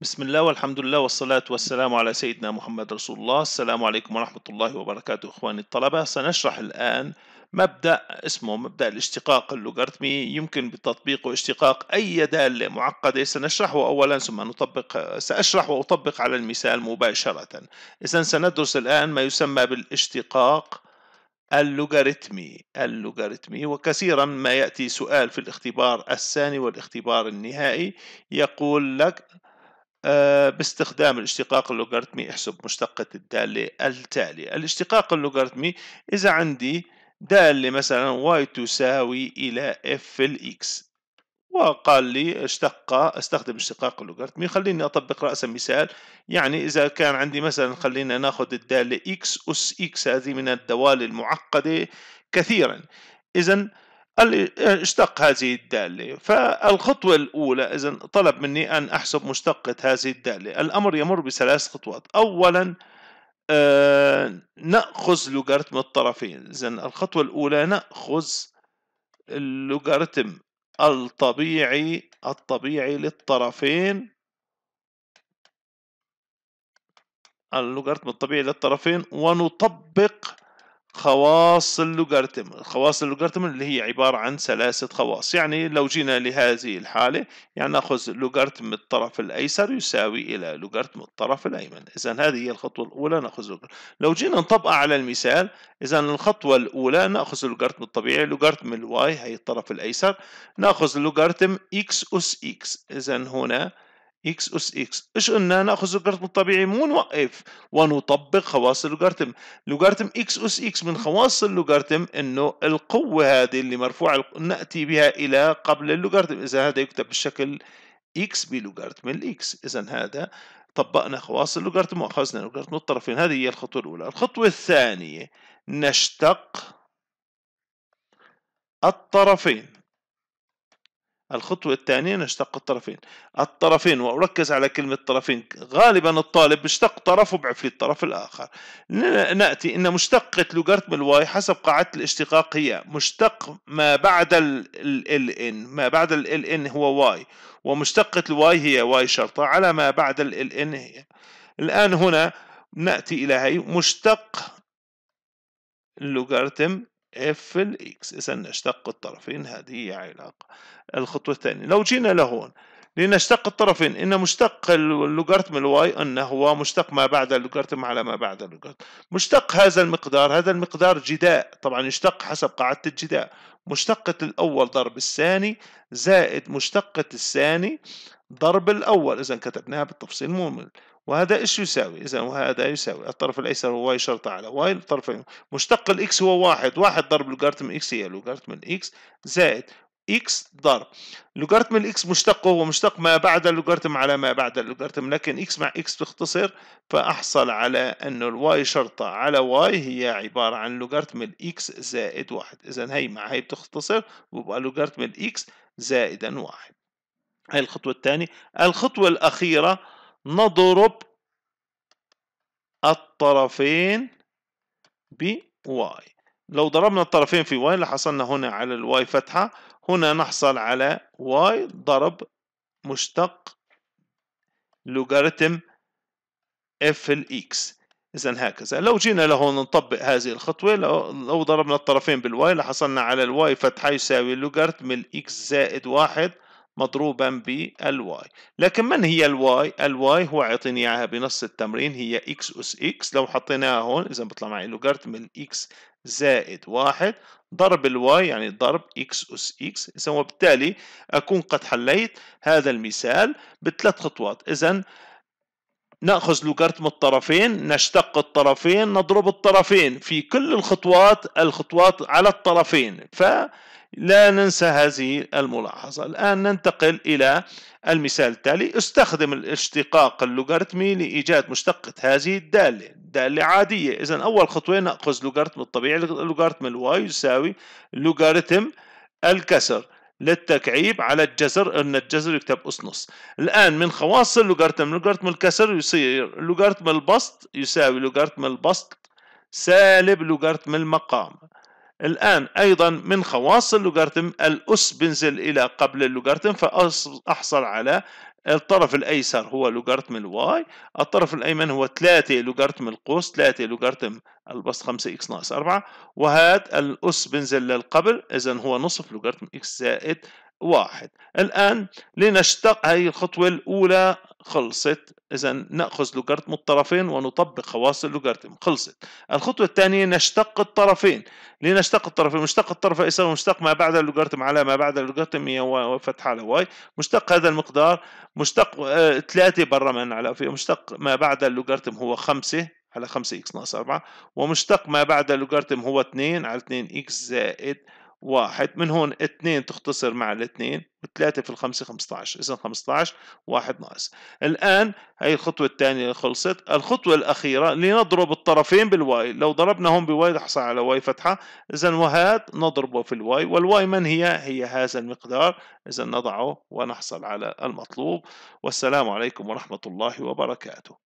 بسم الله والحمد لله والصلاة والسلام على سيدنا محمد رسول الله السلام عليكم ورحمة الله وبركاته إخواني الطلبة سنشرح الآن مبدأ اسمه مبدأ الاشتقاق اللوغاريتمي يمكن بتطبيقه اشتقاق أي دالة معقدة سنشرحه أولا ثم نطبق سأشرح وأطبق على المثال مباشرة إذا سندرس الآن ما يسمى بالاشتقاق اللوغاريتمي اللوغاريتمي وكثيرا ما يأتي سؤال في الاختبار الثاني والاختبار النهائي يقول لك آه، باستخدام الاشتقاق اللوغاريتمي احسب مشتقة الدالة التالية الاشتقاق اللوغاريتمي إذا عندي دالة مثلا y تساوي إلى f x وقال لي اشتق استخدم اشتقاق اللوغاريتمي خليني أطبق رأسا مثال يعني إذا كان عندي مثلا خلينا ناخذ الدالة x أس x هذه من الدوال المعقدة كثيرا إذا آه، اشتق هذه الدالة فالخطوة الأولى إذا طلب مني أن أحسب مشتقة هذه الدالة الأمر يمر بثلاث خطوات أولا آه، نأخذ لوغاريتم الطرفين إذا الخطوة الأولى نأخذ اللوغاريتم الطبيعي الطبيعي للطرفين اللوغاريتم الطبيعي للطرفين ونطبق خواص اللوغاريتم خواص اللوغاريتم اللي هي عبارة عن ثلاثة خواص يعني لو جينا لهذه الحالة يعني نأخذ لوغاريتم الطرف الأيسر يساوي إلى لوغاريتم الطرف الأيمن إذا هذه هي الخطوة الأولى نأخذ لوغارتم. لو جينا نطبقها على المثال إذا الخطوة الأولى نأخذ اللوغاريتم الطبيعي لوغاريتم الواي هي الطرف الأيسر نأخذ لوغاريتم إكس أس إكس إذا هنا x اس x ايش قلنا ناخذ لوغاريتم الطبيعي مو نوقف ونطبق خواص اللوغاريتم لوغاريتم x اس x من خواص اللوغاريتم انه القوه هذه اللي مرفوعه ناتي بها الى قبل اللوغاريتم اذا هذا يكتب بالشكل x بلوغاريتم x اذا هذا طبقنا خواص اللوغاريتم واخذنا لوغاريتم الطرفين هذه هي الخطوه الاولى الخطوه الثانيه نشتق الطرفين الخطوة الثانية نشتق الطرفين الطرفين وأركز على كلمة طرفين غالبا الطالب بيشتق طرف وبعفي الطرف الآخر نأتي إن مشتقة لوغارتم الواي حسب قاعدة الاشتقاق هي مشتق ما بعد ال ان ما بعد ال ان هو واي ومشتقة الواي هي واي شرطة على ما بعد ال ان هي الآن هنا نأتي إلى هي مشتق اللوغارتم اف الاكس اذا نشتق الطرفين هذه هي علاقة الخطوة الثانية لو جينا لهون لنشتق الطرفين ان مشتق اللوغاريتم الواي انه هو مشتق ما بعد اللوغاريتم على ما بعد اللوغاريتم مشتق هذا المقدار هذا المقدار جداء طبعا يشتق حسب قاعدة الجداء مشتقة الاول ضرب الثاني زائد مشتقة الثاني ضرب الاول اذا كتبناها بالتفصيل ممل وهذا ايش يساوي اذا وهذا يساوي الطرف الايسر هو واي شرطة على واي الطرف مشتق الاكس هو واحد واحد ضرب لوغارتم اكس هي لوغارتم الاكس زائد اكس ضرب لوغارتم الاكس مشتقه هو مشتق ما بعد اللوغارتم على ما بعد اللوغارتم، لكن اكس مع اكس تختصر فاحصل على انه الواي شرطة على واي هي عبارة عن لوغارتم الاكس زائد واحد اذا هي مع هي بتختصر ويبقى لوغارتم الاكس زائدا واحد هاي الخطوة الثانية الخطوة الأخيرة نضرب الطرفين ب y لو ضربنا الطرفين في y لحصلنا هنا على الواي فتحة هنا نحصل على y ضرب مشتق لوغاريتم اف الإكس إذا هكذا لو جينا لهون نطبق هذه الخطوة لو ضربنا الطرفين بالواي لحصلنا على الواي فتحة يساوي لوغاريتم الإكس زائد واحد مضروبا بالواي لكن من هي الواي الواي هو عطيني اياها بنص التمرين هي اكس اس اكس لو حطيناها هون اذا بيطلع معي من الاكس زائد واحد ضرب الواي يعني ضرب اكس اس اكس اذا وبالتالي اكون قد حليت هذا المثال بثلاث خطوات اذا ناخذ لوغارتم الطرفين نشتق الطرفين نضرب الطرفين في كل الخطوات الخطوات على الطرفين ف لا ننسى هذه الملاحظة الآن ننتقل إلى المثال التالي استخدم الاشتقاق اللوغاريتمي لإيجاد مشتقة هذه الدالة دالة عادية إذا أول خطوة نأخذ لوغاريتم الطبيعي لوغاريتم الواي يساوي لوغاريتم الكسر للتكعيب على الجذر ان الجذر يكتب اس نص الان من خواص اللوغاريتم لوغاريتم الكسر يصير لوغاريتم البسط يساوي لوغاريتم البسط سالب لوغاريتم المقام الآن أيضا من خواص اللوغارتم الأس بنزل إلى قبل اللوغارتم فأحصل على الطرف الأيسر هو لوغارتم الواي الطرف الأيمن هو 3 لوغارتم القوس 3 لوغارتم البسط 5 إكس ناقص 4 وهذا الأس بنزل للقبل إذا هو نصف لوغارتم إكس زائد واحد الآن لنشتق هذه الخطوة الأولى خلصت إذا نأخذ لوغارتم الطرفين ونطبق خواص اللوغارتم خلصت الخطوة الثانية نشتق الطرفين لنشتق الطرفين مشتق الطرف يساوي مشتق ما بعد اللوغارتم على ما بعد اللوغارتم وفتح على واي مشتق هذا المقدار مشتق آه ثلاثة برا من على في مشتق ما بعد اللوغارتم هو خمسة على 5 اكس ناقص 4 ومشتق ما بعد اللوغارتم هو 2 على 2 اكس زائد واحد من هون اثنين تختصر مع الاثنين وثلاثة في الخمسة 15 إذا 15 واحد ناقص الآن هي الخطوة الثانية خلصت الخطوة الأخيرة لنضرب الطرفين بالواي لو ضربنا هون بواي رح على واي فتحة إذا وهات نضربه في الواي والواي من هي؟ هي هذا المقدار إذا نضعه ونحصل على المطلوب والسلام عليكم ورحمة الله وبركاته